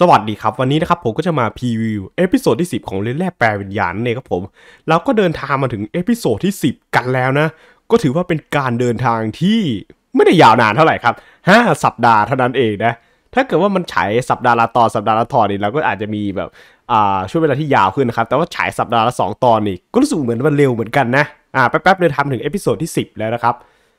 สวัสดีครับ วันนี้นะครับผมก็จะมาพรีวิวเอพิโซดที่10 ของเรื่องแรกแปลวิญญาณนี่ยครับผมเราก็เดินทางมาถึงเอพิโซดที่ 10 กันแล้วนะ ก็ถือว่าเป็นการเดินทางที่ไม่ได้ยาวนานเท่าไหร่ครับ5สัปดาห์เท่านั้นเองนะถ้าเกิดว่ามันฉายสัปดาห์ละตอนสัปดาห์ละตอนนี่เราก็อาจจะมีแบบอ่าช่วงเวลาที่ยาวขึ้นนะครับแต่ว่าฉายสัปดาห์ละ2ตอนนี่ก็รู้สึกเหมือนมันเร็วเหมือนกันนะอ่าแป๊บๆเดินทางถึงเอพิโซดที่10 แล้วนะครับ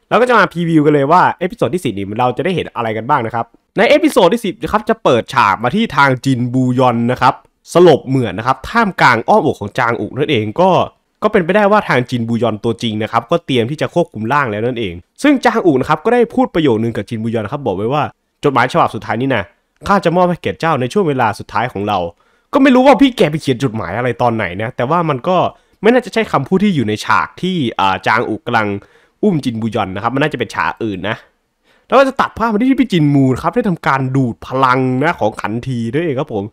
เราก็จะมาพรีวิวกันเลยว่าเอพิโซดที่10นี้เราจะได้เห็นอะไรกันบ้างนะครับในเอพิโซดที่10นะครับจะเปิดฉากมาที่ทางจินบูยอนนะครับสลบเหมือนนะครับท่ามกลางอ้อมอกของจางอุกนั่นเองก็ก็เป็นไปได้ว่าทางจินบูยอนตัวจริงนะครับก็เตรียมที่จะควบคุมร่างแล้วนั่นเอง ซึ่งจางอุกนะครับก็ได้พูดประโยคนึงกับจินบูยอนนะครับบอกไว้ว่าจดหมายฉบับสุดท้ายนี้นะข้าจะมอบให้แก่เจ้าในช่วงเวลาสุดท้ายของเรา ก็ไม่รู้ว่าพี่แกไปเขียนจดหมายอะไรตอนไหนนะแต่ว่ามันก็ไม่น่าจะใช่คำพูดที่อยู่ในฉากที่จางอุกกำลังอุ้มจินบูยอนนะครับมันน่าจะเป็นฉากอื่นนะแล้วก็จะตัดภาพมาที่พี่จินมูนครับได้ทำการดูดพลังนะของขันทีด้วยเองครับผม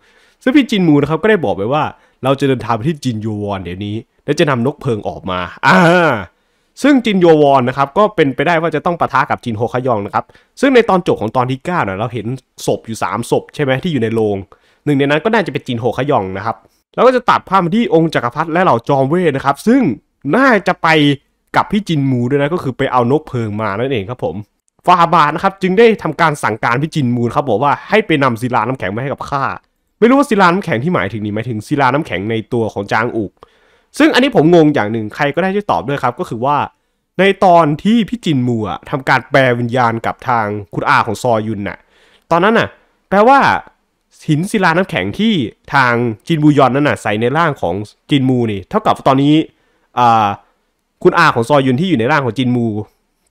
ซึ่งพี่จินมูนะครับก็ได้บอกไปว่าเราจะเดินทางไปที่จินยูวอนเดี๋ยวนี้และจะนำนกเพิงออกมาอ่าซึ่งจินโยวอนนะครับก็เป็นไปได้ว่าจะต้องปะทะกับจินโฮคายองนะครับซึ่งในตอนจบของตอนที่ 9เนี่ยเราเห็นศพอยู่3ศพใช่ไหมที่อยู่ในโรงหนึ่งในนั้นก็น่าจะเป็นจินโฮคายองนะครับแล้วก็จะตัดภาพมาที่องค์จักรพรรดิและเหล่าจอมเวทนะครับซึ่งน่าจะไปกับพี่จินมูด้วยนะก็คือไปเอานกเพิงมานั่นเองครับผมฟาบาทนะครับจึงได้ทำการสั่งการพิจินมูลครับบอกว่าให้ไปนำศิลาน้ำแข็งมาให้กับข้าไม่รู้ว่าศิลาน้ำแข็งที่หมายถึงนี้หมายถึงศิลาน้ำแข็งในตัวของจางอุก ซึ่งอันนี้ผมงงอย่างหนึ่งใครก็ได้ช่วยตอบด้วยครับก็คือว่า ในตอนที่พี่จินมูอะทำการแปลวิญญาณกับทางคุณอาของซอยุนน่ะตอนนั้นน่ะแปลว่าหินศิลาน้ำแข็งที่ทางจินบูยอนนั่นน่ะใส่ในร่างของจินมูนี่เท่ากับตอนนี้คุณอาของซอยุนที่อยู่ในร่างของจินมู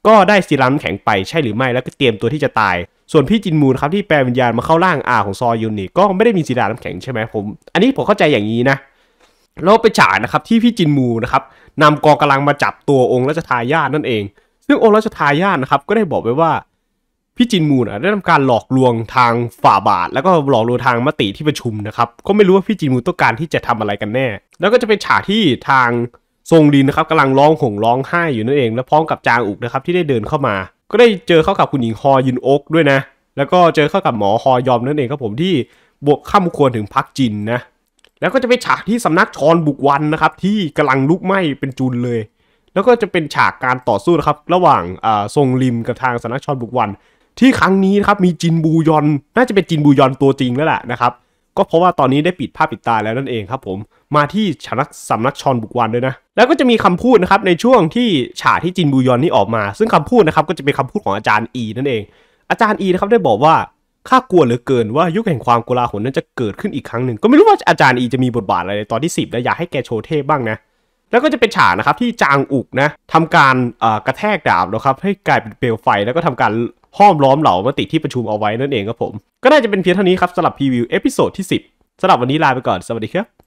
ก็ได้ซีรัมแข็งไปใช่หรือไม่แล้วก็เตรียมตัวที่จะตาย ส่วนพี่จินมูนครับที่แปลวิญญาณมาเข้าร่างอาของซอยูนี่ก็ไม่ได้มีซีรัมแข็งใช่ไหมผม อันนี้ผมเข้าใจอย่างนี้นะแล้วไปฉายนะครับที่พี่จินมูนะครับนำกองกำลังมาจับตัวองค์ราชทายาทนั่นเอง ซึ่งองค์ราชทายาทนะครับก็ได้บอกไว้ว่าพี่จินมูนได้ทำการหลอกลวงทางฝ่าบาท แล้วก็หลอกลวงทางมติที่ประชุมนะครับก็ไม่รู้ว่าพี่จินมูนต้องการที่จะทำอะไรกันแน่ แล้วก็จะเป็นฉากที่ทางซงลินนะครับกำลังร้องห่งร้องไห้อยู่นั่นเองและพร้อมกับจางอุกนะครับที่ได้เดินเข้ามา ก็ได้เจอเข้ากับคุณหญิงฮอยินโอกด้วยนะ แล้วก็เจอเข้ากับหมอฮอยอมนั่นเองครับผมที่บวกข้ามควรถึงพักจินนะ แล้วก็จะไปฉากที่สำนักชอนบุกวันนะครับ ที่กำลังลุกไหม้เป็นจุนเลย แล้วก็จะเป็นฉากการต่อสู้นะครับ ระหว่างทรงลิมกับทางสำนักชอนบุกวัน ที่ครั้งนี้นะครับมีจินบูยอนน่าจะเป็นจินบูยอนตัวจริงแล้วแหละนะครับก็เพราะว่าตอนนี้ได้ปิดภาพปิดตาแล้วนั่นเองครับ ผมมาที่ฉนักสำนักชอนบุกวันด้วยนะแล้วก็จะมีคำพูดนะครับในช่วงที่ฉากที่จินบูยอนนี่ออกมา ซึ่งคำพูดนะครับก็จะเป็นคำพูดของอาจารย์อีนั่นเอง อาจารย์อีนะครับได้บอกว่าข้ากลัวเหลือเกินว่ายุคแห่งความโกลาหลนั้นจะเกิดขึ้นอีกครั้งหนึ่งก็ไม่รู้ว่าอาจารย์อีจะมีบทบาทอะไรในตอนที่ 10และอยากให้แกโชว์เทพบ้างนะแล้วก็จะเป็นฉากนะครับที่จางอุกนะทำการกระแทกดาบนะครับให้กลายเป็นเปลวไฟแล้วก็ทำการห้อมล้อมเหล่ามติที่ประชุมเอาไว้นั่นเองครับผม ก็น่าจะเป็นเพียงเท่านี้ครับสำหรับพรีวิวเอพิโซดที่ 10สำหรับวันนี้ลาไปก่อน สวัสดีครับ